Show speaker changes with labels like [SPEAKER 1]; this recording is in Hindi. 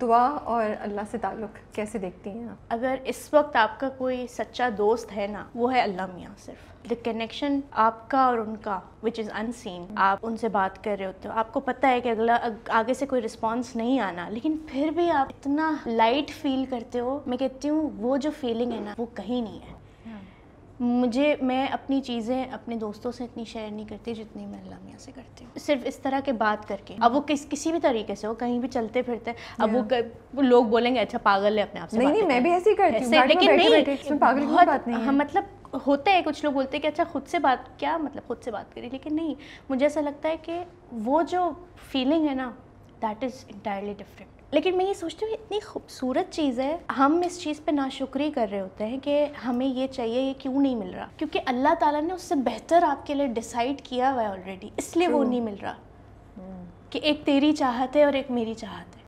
[SPEAKER 1] दुआ और अल्लाह से ताल्लुक़ कैसे देखती हैं आप अगर इस वक्त आपका कोई सच्चा दोस्त है ना वो है अल्लाह मियाँ सिर्फ द कनेक्शन आपका और उनका विच इज़ अनसीन आप उनसे बात कर रहे होते हो आपको पता है कि अगला आगे से कोई रिस्पॉन्स नहीं आना लेकिन फिर भी आप इतना लाइट फील करते हो मैं कहती हूँ वो जो फीलिंग है ना वो कहीं नहीं है मुझे मैं अपनी चीज़ें अपने दोस्तों से इतनी शेयर नहीं करती जितनी मैं अल्लाह मियाँ से करती हूँ सिर्फ इस तरह के बात करके अब वो किस किसी भी तरीके से हो कहीं भी चलते फिरते अब वो, कर, वो लोग बोलेंगे अच्छा पागल है अपने आप से नहीं नहीं मैं भी ऐसी करती हूँ लेकिन नहीं पागल बहुत बात नहीं हम मतलब होता है कुछ लोग बोलते हैं कि अच्छा खुद से बात क्या मतलब खुद से बात करी लेकिन नहीं मुझे ऐसा लगता है कि वो जो फीलिंग है ना दैट इज़ इंटायरली डिफरेंट लेकिन मैं ये सोचती हूँ इतनी खूबसूरत चीज़ है हम इस चीज़ पे नाशुक्री कर रहे होते हैं कि हमें ये चाहिए ये क्यों नहीं मिल रहा क्योंकि अल्लाह ताला ने उससे बेहतर आपके लिए डिसाइड किया हुआ है ऑलरेडी इसलिए वो नहीं मिल रहा hmm. कि एक तेरी चाहत है और एक मेरी चाहत